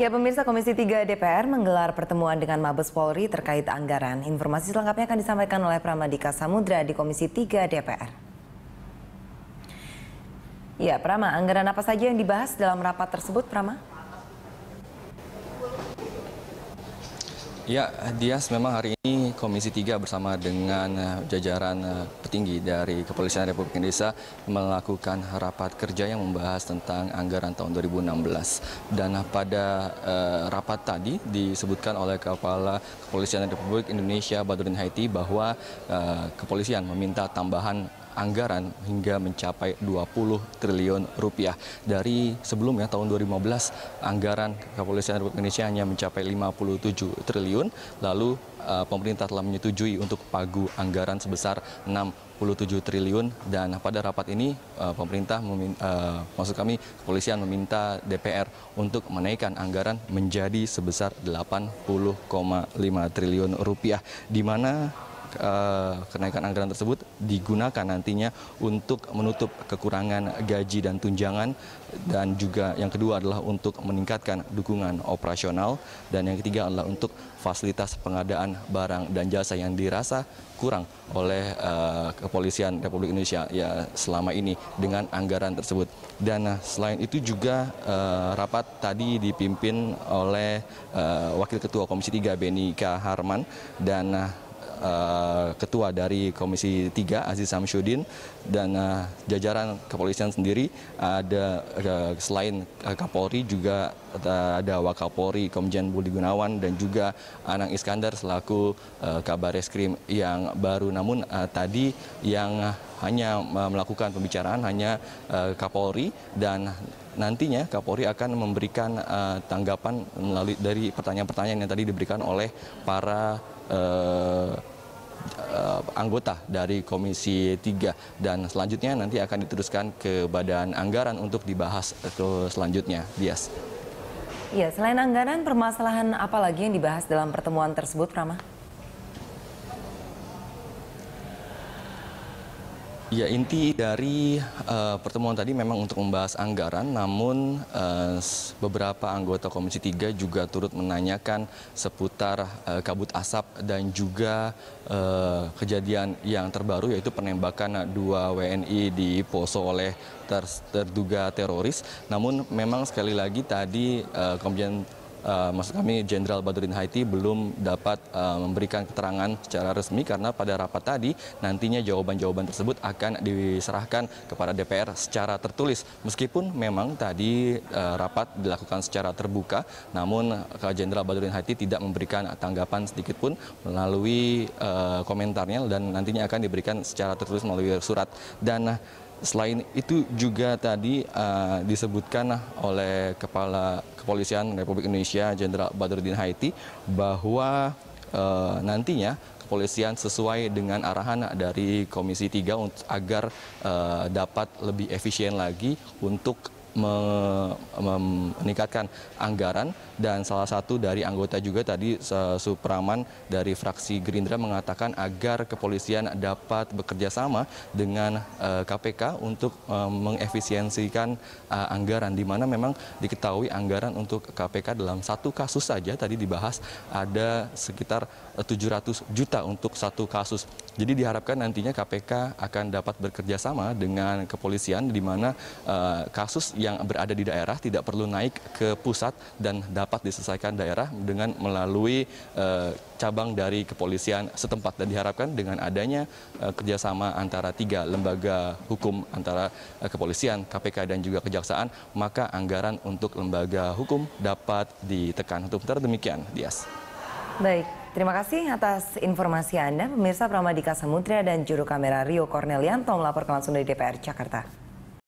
Ya pemirsa Komisi 3 DPR menggelar pertemuan dengan Mabes Polri terkait anggaran. Informasi selengkapnya akan disampaikan oleh Pramadika Samudra di Komisi 3 DPR. Ya Prama, anggaran apa saja yang dibahas dalam rapat tersebut Prama? Ya, Dias memang hari ini Komisi 3 bersama dengan eh, jajaran eh, petinggi dari Kepolisian Republik Indonesia melakukan rapat kerja yang membahas tentang anggaran tahun 2016. Dan pada uh, rapat tadi disebutkan oleh Kepala Kepolisian Republik Indonesia Badurin Haiti bahwa uh, kepolisian meminta tambahan anggaran hingga mencapai 20 triliun rupiah. Dari sebelumnya tahun 2015 anggaran Kepolisian Republik Indonesia hanya mencapai 57 triliun, lalu eh, pemerintah telah menyetujui untuk pagu anggaran sebesar 6 27 triliun dan pada rapat ini eh, pemerintah meminta, eh, maksud kami kepolisian meminta DPR untuk menaikkan anggaran menjadi sebesar 80,5 triliun rupiah di mana Eh, kenaikan anggaran tersebut digunakan nantinya untuk menutup kekurangan gaji dan tunjangan dan juga yang kedua adalah untuk meningkatkan dukungan operasional dan yang ketiga adalah untuk fasilitas pengadaan barang dan jasa yang dirasa kurang oleh eh, kepolisian Republik Indonesia ya selama ini dengan anggaran tersebut. Dan eh, selain itu juga rapat tadi dipimpin oleh Wakil Ketua Komisi 3 Beni K. Harman dan Eh, ketua dari Komisi 3 Aziz Samsudin dan uh, jajaran kepolisian sendiri ada uh, selain uh, Kapolri juga uh, ada Wakapolri Komjen Budi Gunawan dan juga Anang Iskandar selaku uh, Kabar Eskrim yang baru namun uh, tadi yang hanya melakukan pembicaraan hanya uh, Kapolri dan nantinya Kapolri akan memberikan uh, tanggapan melalui dari pertanyaan-pertanyaan yang tadi diberikan oleh para uh, anggota dari Komisi 3 dan selanjutnya nanti akan diteruskan ke Badan Anggaran untuk dibahas ke selanjutnya. Dias. Ya, selain anggaran, permasalahan apa lagi yang dibahas dalam pertemuan tersebut, Rama? Ya inti dari uh, pertemuan tadi memang untuk membahas anggaran, namun uh, beberapa anggota Komisi 3 juga turut menanyakan seputar uh, kabut asap dan juga uh, kejadian yang terbaru yaitu penembakan dua WNI di Poso oleh ter terduga teroris. Namun memang sekali lagi tadi uh, Komjen uh, maksud kami Jenderal Badurin Haiti belum dapat uh, memberikan keterangan secara resmi karena pada rapat tadi nantinya jawaban-jawaban tersebut akan diserahkan kepada DPR secara tertulis. Meskipun memang tadi uh, rapat dilakukan secara terbuka, namun Jenderal Badurin Haiti tidak memberikan tanggapan sedikit pun melalui uh, komentarnya dan nantinya akan diberikan secara tertulis melalui surat dan Selain itu juga tadi uh, disebutkan oleh Kepala Kepolisian Republik Indonesia Jenderal Badruddin Haiti bahwa uh, nantinya kepolisian sesuai dengan arahan dari Komisi 3 agar uh, dapat lebih efisien lagi untuk meningkatkan anggaran dan salah satu dari anggota juga tadi Supraman dari fraksi Gerindra mengatakan agar kepolisian dapat bekerja sama dengan KPK eh, untuk eh, mengefisiensikan eh, anggaran di mana memang diketahui anggaran untuk KPK dalam satu kasus saja tadi dibahas ada sekitar 700 juta untuk satu kasus. Jadi diharapkan nantinya KPK akan dapat bekerja sama dengan kepolisian di mana kasus yang berada di daerah tidak perlu naik ke pusat dan dapat diselesaikan daerah dengan melalui eh, cabang dari kepolisian setempat dan diharapkan dengan adanya eh, kerjasama antara tiga lembaga hukum antara eh, kepolisian, KPK dan juga kejaksaan maka anggaran untuk lembaga hukum dapat ditekan. Untuk demikian, Dias. Baik, Terima kasih atas informasi Anda. Pemirsa Pramadika Samudra dan juru kamera Rio Cornelianto melaporkan langsung dari DPR Jakarta.